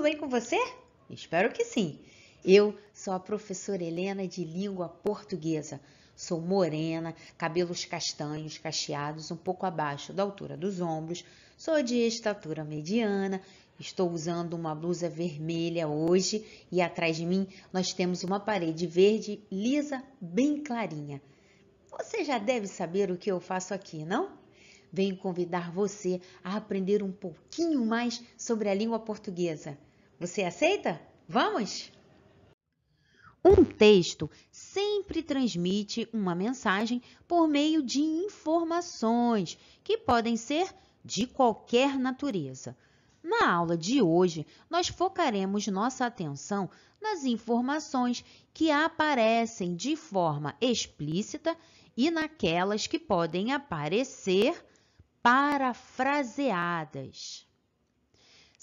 tudo bem com você? Espero que sim. Eu sou a professora Helena de Língua Portuguesa. Sou morena, cabelos castanhos, cacheados um pouco abaixo da altura dos ombros. Sou de estatura mediana. Estou usando uma blusa vermelha hoje e atrás de mim nós temos uma parede verde lisa, bem clarinha. Você já deve saber o que eu faço aqui, não? Venho convidar você a aprender um pouquinho mais sobre a língua portuguesa. Você aceita? Vamos? Um texto sempre transmite uma mensagem por meio de informações que podem ser de qualquer natureza. Na aula de hoje, nós focaremos nossa atenção nas informações que aparecem de forma explícita e naquelas que podem aparecer parafraseadas.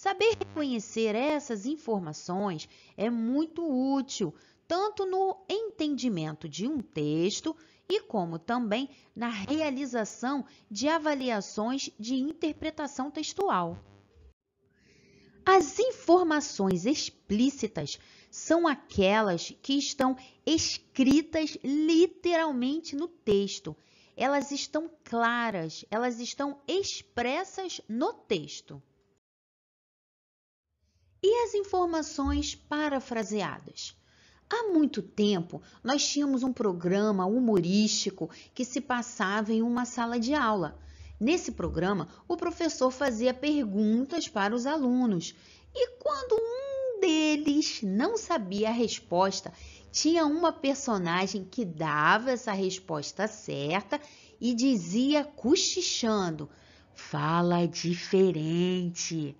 Saber reconhecer essas informações é muito útil, tanto no entendimento de um texto e como também na realização de avaliações de interpretação textual. As informações explícitas são aquelas que estão escritas literalmente no texto. Elas estão claras, elas estão expressas no texto e as informações parafraseadas. Há muito tempo, nós tínhamos um programa humorístico que se passava em uma sala de aula. Nesse programa, o professor fazia perguntas para os alunos e, quando um deles não sabia a resposta, tinha uma personagem que dava essa resposta certa e dizia, cochichando: Fala diferente.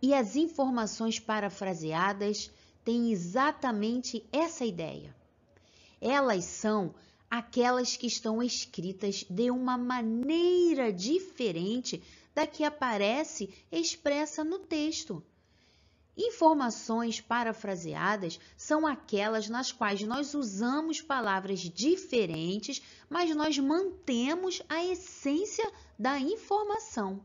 E as informações parafraseadas têm exatamente essa ideia. Elas são aquelas que estão escritas de uma maneira diferente da que aparece expressa no texto. Informações parafraseadas são aquelas nas quais nós usamos palavras diferentes, mas nós mantemos a essência da informação.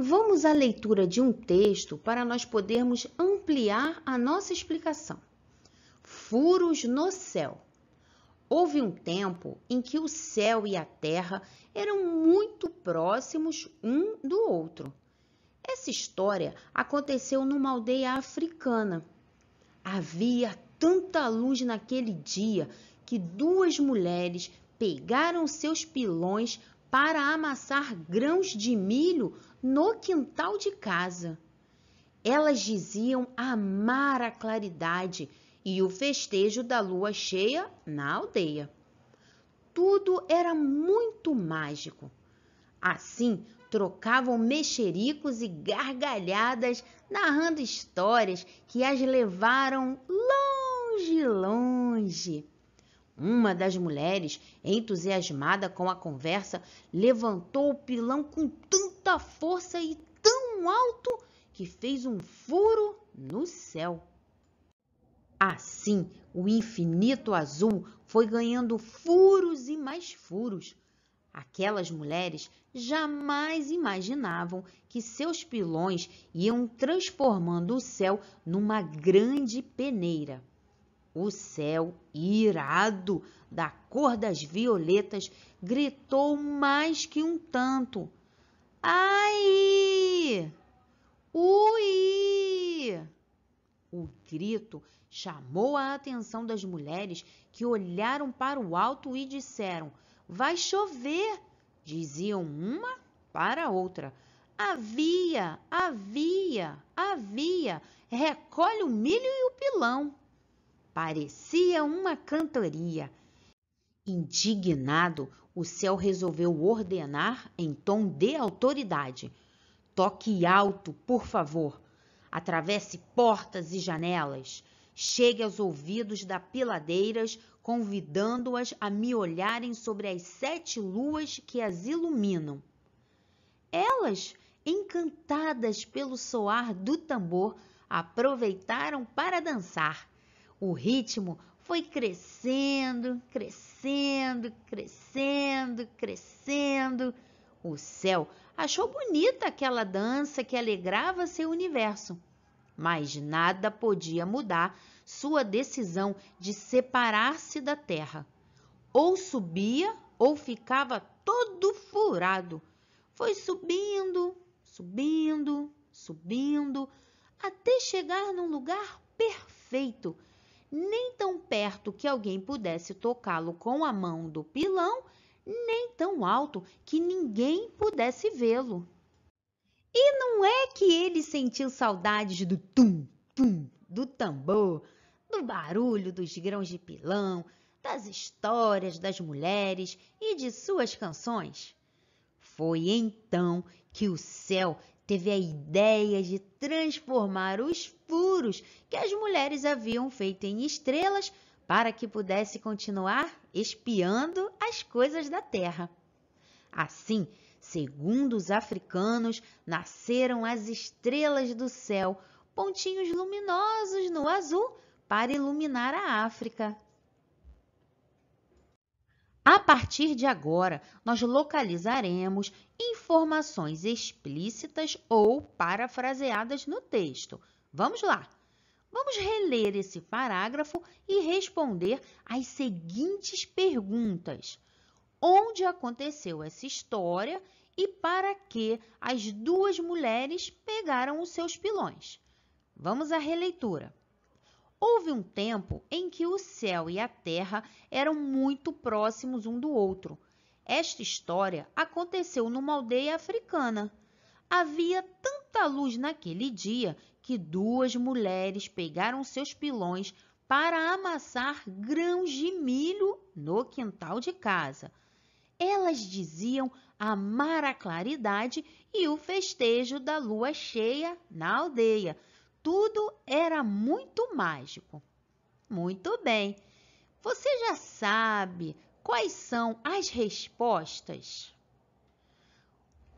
Vamos à leitura de um texto para nós podermos ampliar a nossa explicação. Furos no céu. Houve um tempo em que o céu e a terra eram muito próximos um do outro. Essa história aconteceu numa aldeia africana. Havia tanta luz naquele dia que duas mulheres pegaram seus pilões para amassar grãos de milho no quintal de casa. Elas diziam amar a claridade e o festejo da lua cheia na aldeia. Tudo era muito mágico. Assim, trocavam mexericos e gargalhadas, narrando histórias que as levaram longe, longe. Uma das mulheres, entusiasmada com a conversa, levantou o pilão com tanta força e tão alto que fez um furo no céu. Assim, o infinito azul foi ganhando furos e mais furos. Aquelas mulheres jamais imaginavam que seus pilões iam transformando o céu numa grande peneira. O céu, irado, da cor das violetas, gritou mais que um tanto: Ai! Ui! O grito chamou a atenção das mulheres que olharam para o alto e disseram: Vai chover! Diziam uma para a outra. Havia, havia, havia. Recolhe o milho e o pilão. Parecia uma cantoria. Indignado, o céu resolveu ordenar em tom de autoridade: Toque alto, por favor. Atravesse portas e janelas. Chegue aos ouvidos da Piladeiras, convidando-as a me olharem sobre as sete luas que as iluminam. Elas, encantadas pelo soar do tambor, aproveitaram para dançar o ritmo foi crescendo, crescendo, crescendo, crescendo. O céu achou bonita aquela dança que alegrava seu universo, mas nada podia mudar sua decisão de separar-se da terra. Ou subia ou ficava todo furado. Foi subindo, subindo, subindo, até chegar num lugar perfeito nem tão perto que alguém pudesse tocá-lo com a mão do pilão, nem tão alto que ninguém pudesse vê-lo. E não é que ele sentiu saudades do tum-tum, do tambor, do barulho dos grãos de pilão, das histórias das mulheres e de suas canções. Foi então que o céu teve a ideia de transformar os furos que as mulheres haviam feito em estrelas para que pudesse continuar espiando as coisas da Terra. Assim, segundo os africanos, nasceram as estrelas do céu, pontinhos luminosos no azul para iluminar a África. A partir de agora, nós localizaremos informações explícitas ou parafraseadas no texto. Vamos lá! Vamos reler esse parágrafo e responder às seguintes perguntas: Onde aconteceu essa história e para que as duas mulheres pegaram os seus pilões? Vamos à releitura. Houve um tempo em que o céu e a terra eram muito próximos um do outro. Esta história aconteceu numa aldeia africana. Havia tanta luz naquele dia que duas mulheres pegaram seus pilões para amassar grãos de milho no quintal de casa. Elas diziam amar a claridade e o festejo da lua cheia na aldeia tudo era muito mágico. Muito bem, você já sabe quais são as respostas?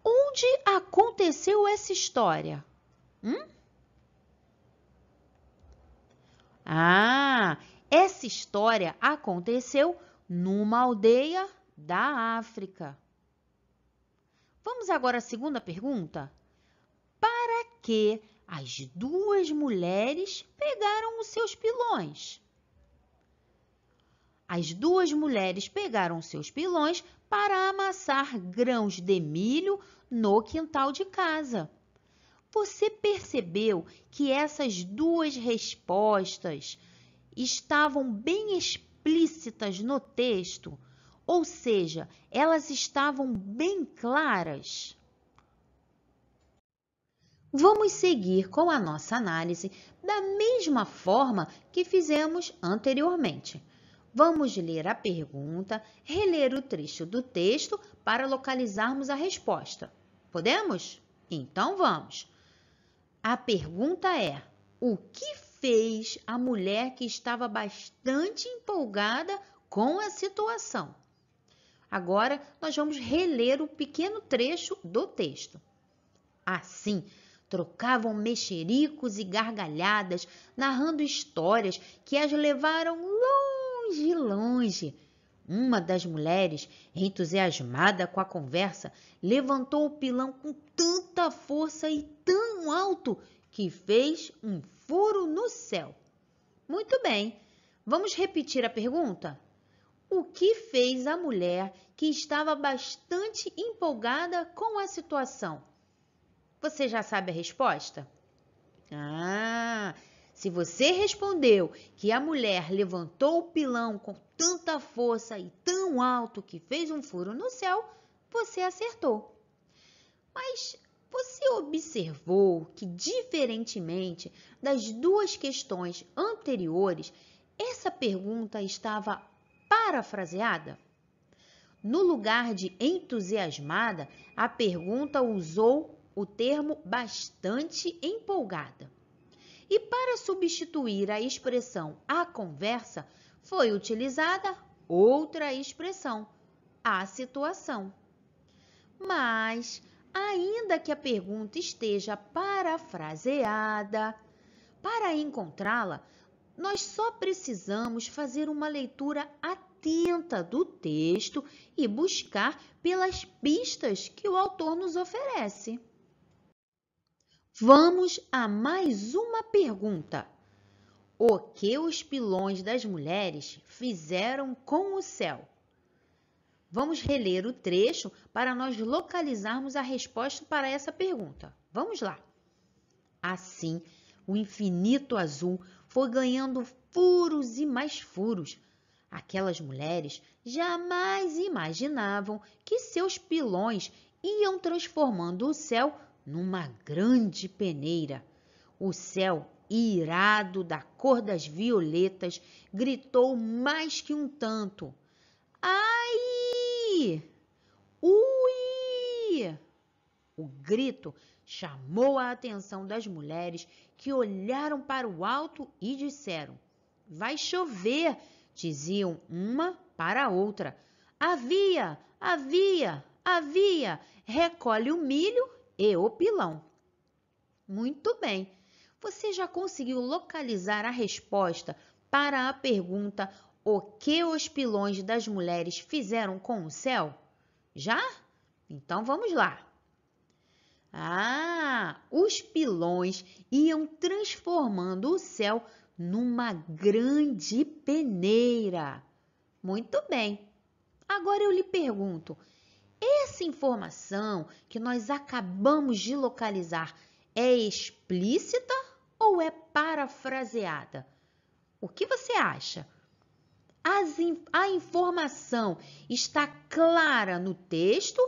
Onde aconteceu essa história? Hum? Ah, essa história aconteceu numa aldeia da África. Vamos agora à segunda pergunta. Para que as duas mulheres pegaram os seus pilões. As duas mulheres pegaram seus pilões para amassar grãos de milho no quintal de casa. Você percebeu que essas duas respostas estavam bem explícitas no texto? Ou seja, elas estavam bem claras. Vamos seguir com a nossa análise da mesma forma que fizemos anteriormente. Vamos ler a pergunta, reler o trecho do texto para localizarmos a resposta. Podemos? Então vamos. A pergunta é: o que fez a mulher que estava bastante empolgada com a situação? Agora nós vamos reler o pequeno trecho do texto. Assim, ah, trocavam mexericos e gargalhadas, narrando histórias que as levaram longe, longe. Uma das mulheres, entusiasmada com a conversa, levantou o pilão com tanta força e tão alto que fez um furo no céu. Muito bem, vamos repetir a pergunta? O que fez a mulher que estava bastante empolgada com a situação? Você já sabe a resposta? Ah, se você respondeu que a mulher levantou o pilão com tanta força e tão alto que fez um furo no céu, você acertou. Mas você observou que, diferentemente das duas questões anteriores, essa pergunta estava parafraseada? No lugar de entusiasmada, a pergunta usou o termo bastante empolgada. E para substituir a expressão a conversa, foi utilizada outra expressão, a situação. Mas, ainda que a pergunta esteja parafraseada, para encontrá-la, nós só precisamos fazer uma leitura atenta do texto e buscar pelas pistas que o autor nos oferece. Vamos a mais uma pergunta. O que os pilões das mulheres fizeram com o céu? Vamos reler o trecho para nós localizarmos a resposta para essa pergunta. Vamos lá. Assim, o infinito azul foi ganhando furos e mais furos. Aquelas mulheres jamais imaginavam que seus pilões iam transformando o céu numa grande peneira. O céu, irado da cor das violetas, gritou mais que um tanto: Ai! Ui! O grito chamou a atenção das mulheres que olharam para o alto e disseram: Vai chover! diziam uma para a outra. Havia, havia, havia! Recolhe o milho e o pilão. Muito bem. Você já conseguiu localizar a resposta para a pergunta o que os pilões das mulheres fizeram com o céu? Já? Então vamos lá. Ah, os pilões iam transformando o céu numa grande peneira. Muito bem. Agora eu lhe pergunto: essa informação que nós acabamos de localizar é explícita ou é parafraseada? O que você acha? In a informação está clara no texto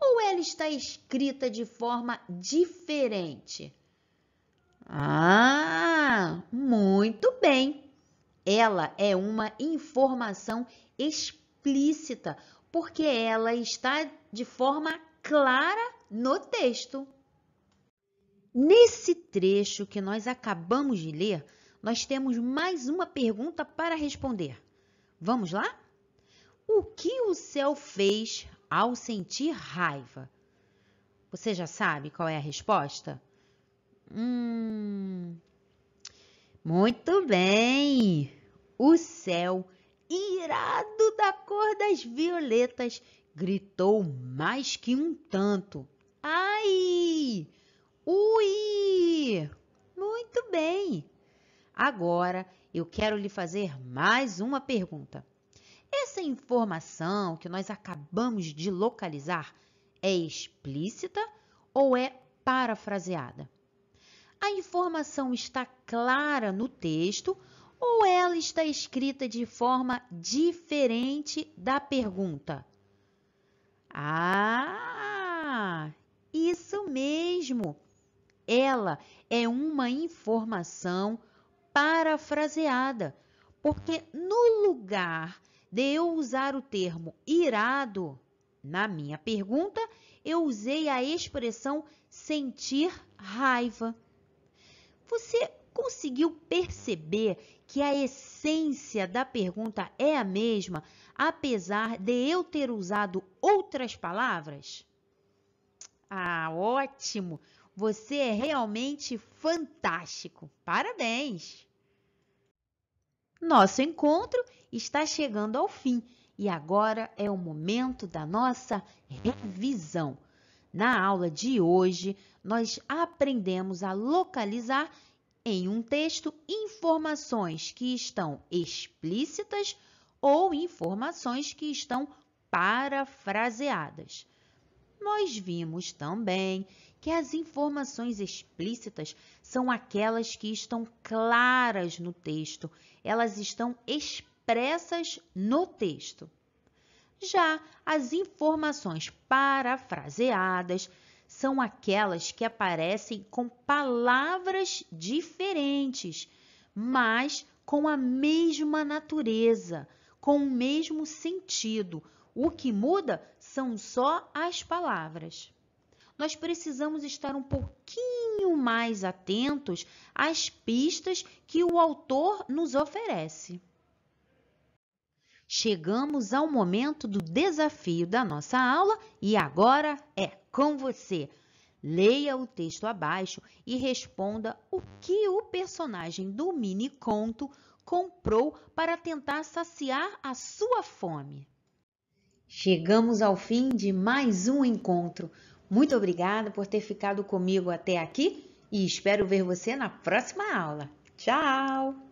ou ela está escrita de forma diferente? Ah, muito bem! Ela é uma informação explícita, porque ela está de forma clara no texto. Nesse trecho que nós acabamos de ler, nós temos mais uma pergunta para responder. Vamos lá? O que o céu fez ao sentir raiva? Você já sabe qual é a resposta? Hum. Muito bem! O céu irado da cor das violetas, gritou mais que um tanto. Ai! Ui! Muito bem! Agora eu quero lhe fazer mais uma pergunta. Essa informação que nós acabamos de localizar é explícita ou é parafraseada? A informação está clara no texto ou ela está escrita de forma diferente da pergunta? Ah, isso mesmo! Ela é uma informação parafraseada, porque no lugar de eu usar o termo irado, na minha pergunta, eu usei a expressão sentir raiva. Você Conseguiu perceber que a essência da pergunta é a mesma, apesar de eu ter usado outras palavras? Ah, ótimo! Você é realmente fantástico! Parabéns! Nosso encontro está chegando ao fim e agora é o momento da nossa revisão. Na aula de hoje, nós aprendemos a localizar em um texto informações que estão explícitas ou informações que estão parafraseadas. Nós vimos também que as informações explícitas são aquelas que estão claras no texto, elas estão expressas no texto. Já as informações parafraseadas são aquelas que aparecem com palavras diferentes, mas com a mesma natureza, com o mesmo sentido. O que muda são só as palavras. Nós precisamos estar um pouquinho mais atentos às pistas que o autor nos oferece. Chegamos ao momento do desafio da nossa aula e agora é com você. Leia o texto abaixo e responda o que o personagem do mini conto comprou para tentar saciar a sua fome. Chegamos ao fim de mais um encontro. Muito obrigada por ter ficado comigo até aqui e espero ver você na próxima aula. Tchau!